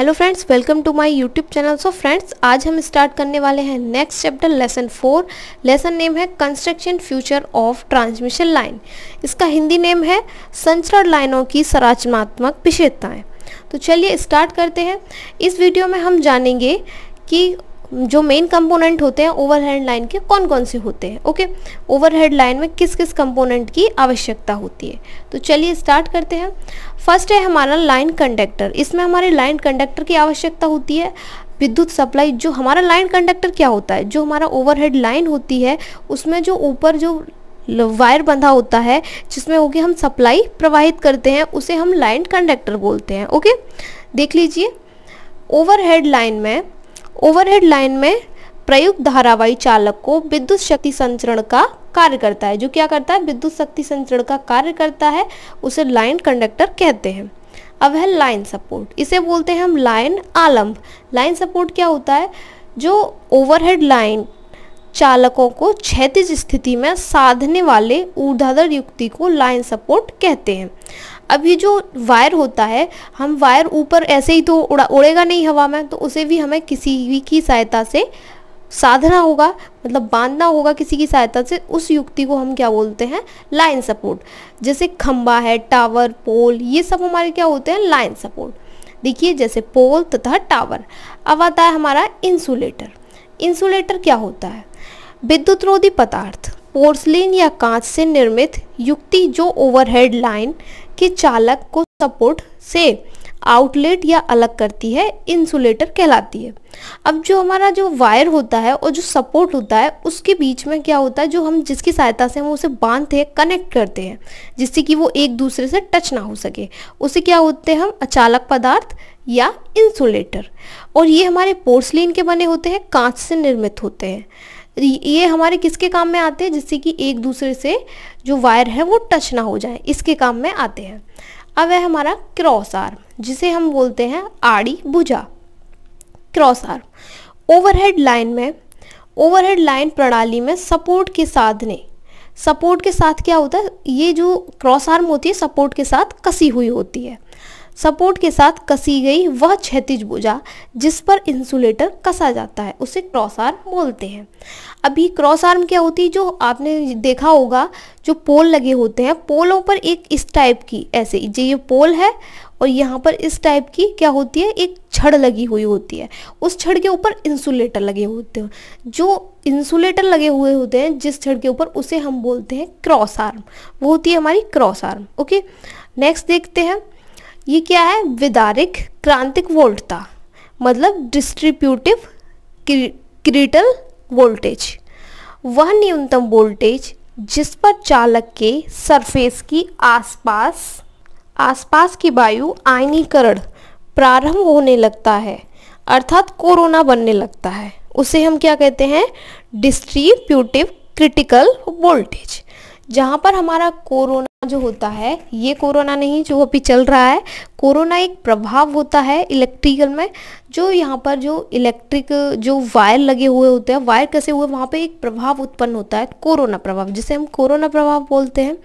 hello friends welcome to my YouTube channel so friends आज हम start करने वाले हैं next chapter lesson four lesson name है construction future of transmission line इसका हिंदी नेम है संचरण लाइनों की संरचनात्मक विशेषताएं तो चलिए स्टार्ट करते हैं इस वीडियो में हम जानेंगे कि जो मेन कंपोनेंट होते हैं ओवरहेड लाइन के कौन कौन से होते हैं ओके ओवरहेड लाइन में किस किस कंपोनेंट की आवश्यकता होती है तो चलिए स्टार्ट करते हैं फर्स्ट है हमारा लाइन कंडक्टर इसमें हमारे लाइन कंडक्टर की आवश्यकता होती है विद्युत सप्लाई जो हमारा लाइन कंडक्टर क्या होता है जो हमारा ओवरहेड लाइन होती है उसमें जो ऊपर जो वायर बंधा होता है जिसमें होके हम सप्लाई प्रवाहित करते हैं उसे हम लाइन कंडक्टर बोलते हैं ओके देख लीजिए ओवरहेड लाइन में ओवरहेड लाइन में प्रयुक्त धारावाही चालक को विद्युत शक्ति संचरण का कार्य करता है जो क्या करता है विद्युत शक्ति संचरण का कार्य करता है उसे लाइन कंडक्टर कहते हैं अब है लाइन सपोर्ट इसे बोलते हैं हम लाइन आलम्ब लाइन सपोर्ट क्या होता है जो ओवरहेड लाइन चालकों को क्षैतिज स्थिति में साधने वाले ऊर्धाधर युक्ति को लाइन सपोर्ट कहते हैं अब ये जो वायर होता है हम वायर ऊपर ऐसे ही तो उड़ा उड़ेगा नहीं हवा में तो उसे भी हमें किसी भी की सहायता से साधना होगा मतलब बांधना होगा किसी की सहायता से उस युक्ति को हम क्या बोलते हैं लाइन सपोर्ट जैसे खम्बा है टावर पोल ये सब हमारे क्या होते हैं लाइन सपोर्ट देखिए जैसे पोल तथा टावर अब आता है हमारा इंसुलेटर इंसुलेटर क्या होता है विद्युत रोधी पदार्थ पोर्सलिन या कांच से निर्मित युक्ति जो ओवरहेड लाइन के चालक को सपोर्ट से आउटलेट या अलग करती है इंसुलेटर कहलाती है अब जो हमारा जो वायर होता है और जो सपोर्ट होता है उसके बीच में क्या होता है जो हम जिसकी सहायता से हम उसे बांधते हैं कनेक्ट करते हैं जिससे कि वो एक दूसरे से टच ना हो सके उसे क्या होते हैं हम अचालक पदार्थ या इंसुलेटर और ये हमारे पोर्सलिन के बने होते हैं कांच से निर्मित होते हैं ये हमारे किसके काम में आते हैं जिससे कि एक दूसरे से जो वायर है वो टच ना हो जाए इसके काम में आते हैं अब है हमारा क्रॉस आर्म जिसे हम बोलते हैं आड़ी भुजा क्रॉस आर्म ओवरहेड लाइन में ओवरहेड लाइन प्रणाली में सपोर्ट के साधने सपोर्ट के साथ क्या होता है ये जो क्रॉस आर्म होती है सपोर्ट के साथ कसी हुई होती है सपोर्ट के साथ कसी गई वह क्षतिज भुजा जिस पर इंसुलेटर कसा जाता है उसे क्रॉस आर्म बोलते हैं अभी क्रॉस आर्म क्या होती है जो आपने देखा होगा जो पोल लगे होते हैं पोलों पर एक इस टाइप की ऐसे ये पोल है और यहाँ पर इस टाइप की क्या होती है एक छड़ लगी हुई होती है उस छड़ के ऊपर इंसुलेटर लगे होते हैं जो इंसुलेटर लगे हुए होते हैं जिस छड़ के ऊपर उसे हम बोलते हैं क्रॉस आर्म वो होती है हमारी क्रॉस आर्म ओके नेक्स्ट देखते हैं ये क्या है विदारिक क्रांतिक वोल्टता मतलब डिस्ट्रीब्यूटिव क्रिटल वोल्टेज वह न्यूनतम वोल्टेज जिस पर चालक के सरफेस की आसपास आसपास की वायु आयनीकरण प्रारंभ होने लगता है अर्थात कोरोना बनने लगता है उसे हम क्या कहते हैं डिस्ट्रीब्यूटिव क्रिटिकल वोल्टेज जहाँ पर हमारा कोरोना जो होता है ये कोरोना नहीं जो अभी चल रहा है कोरोना एक प्रभाव होता है इलेक्ट्रिकल में जो यहाँ पर जो इलेक्ट्रिक जो वायर लगे हुए होते हैं वायर कैसे हुए वहाँ पे एक प्रभाव उत्पन्न होता है कोरोना प्रभाव जिसे हम कोरोना प्रभाव बोलते हैं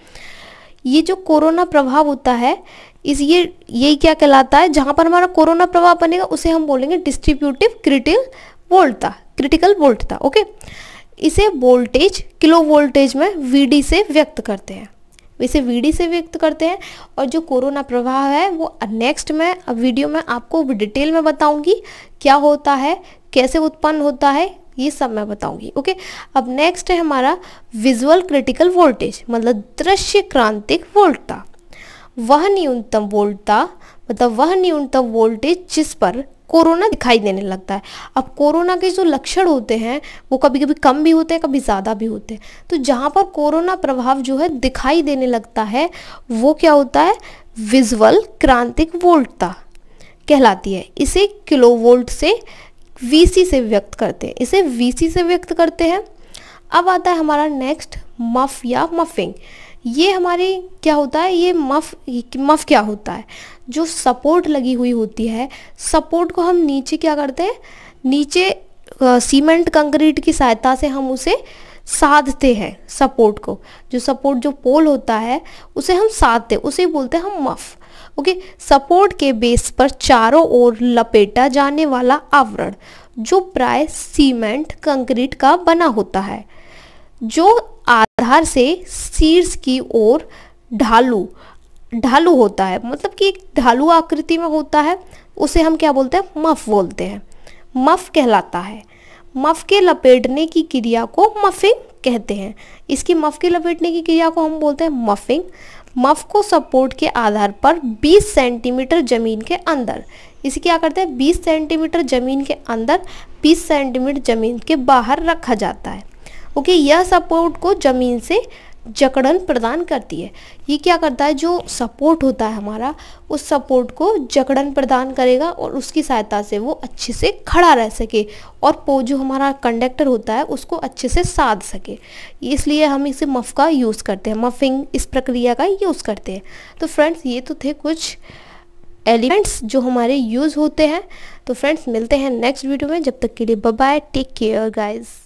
ये जो कोरोना प्रभाव होता है इस ये ये क्या कहलाता है जहाँ पर हमारा कोरोना प्रभाव बनेगा उसे हम बोलेंगे डिस्ट्रीब्यूटिव क्रिटिकल वोल्टता क्रिटिकल वोल्टता ओके इसे वोल्टेज किलो वोल्टेज में वी से व्यक्त करते हैं इसे वीडी से व्यक्त करते हैं और जो कोरोना प्रवाह है वो नेक्स्ट में अब वीडियो में आपको डिटेल में बताऊंगी क्या होता है कैसे उत्पन्न होता है ये सब मैं बताऊंगी ओके अब नेक्स्ट है हमारा विजुअल क्रिटिकल वोल्टेज मतलब दृश्य क्रांतिक वोल्टता वह न्यूनतम वोल्टता मतलब वह न्यूनतम वोल्टेज जिस पर कोरोना दिखाई देने लगता है अब कोरोना के जो लक्षण होते हैं वो कभी कभी कम भी होते हैं कभी ज़्यादा भी होते हैं तो जहाँ पर कोरोना प्रभाव जो है दिखाई देने लगता है वो क्या होता है विजुअल क्रांतिक वोल्टता कहलाती है इसे किलो वोल्ट से वीसी से व्यक्त करते हैं इसे वीसी से व्यक्त करते हैं अब आता है हमारा नेक्स्ट मफ या मफिंग ये हमारे क्या होता है ये मफ मफ क्या होता है जो सपोर्ट लगी हुई होती है सपोर्ट को हम नीचे क्या करते हैं नीचे सीमेंट कंक्रीट की सहायता से हम उसे साधते हैं सपोर्ट को जो सपोर्ट जो पोल होता है उसे हम साधते उसे बोलते हैं हम मफ ओके सपोर्ट के बेस पर चारों ओर लपेटा जाने वाला आवरण जो प्राय सीमेंट कंक्रीट का बना होता है जो आधार से शीर्ष की ओर ढालू ढालू होता है मतलब कि एक ढालू आकृति में होता है उसे हम क्या बोलते हैं मफ बोलते हैं मफ कहलाता है मफ के लपेटने की क्रिया को मफिंग कहते हैं इसकी मफ के लपेटने की क्रिया को हम बोलते हैं मफिंग मफ को सपोर्ट के आधार पर 20 सेंटीमीटर ज़मीन के अंदर इसे क्या करते हैं 20 सेंटीमीटर ज़मीन के अंदर 20 सेंटीमीटर ज़मीन के बाहर रखा जाता है ओके यह सपोर्ट को ज़मीन से जकड़न प्रदान करती है ये क्या करता है जो सपोर्ट होता है हमारा उस सपोर्ट को जकड़न प्रदान करेगा और उसकी सहायता से वो अच्छे से खड़ा रह सके और पो जो हमारा कंडक्टर होता है उसको अच्छे से साध सके इसलिए हम इसे मफ का यूज़ करते हैं मफिंग इस प्रक्रिया का यूज़ करते हैं तो फ्रेंड्स ये तो थे कुछ एलिमेंट्स जो हमारे यूज़ होते हैं तो फ्रेंड्स मिलते हैं नेक्स्ट वीडियो में जब तक के लिए बाय टेक केयर गाइज़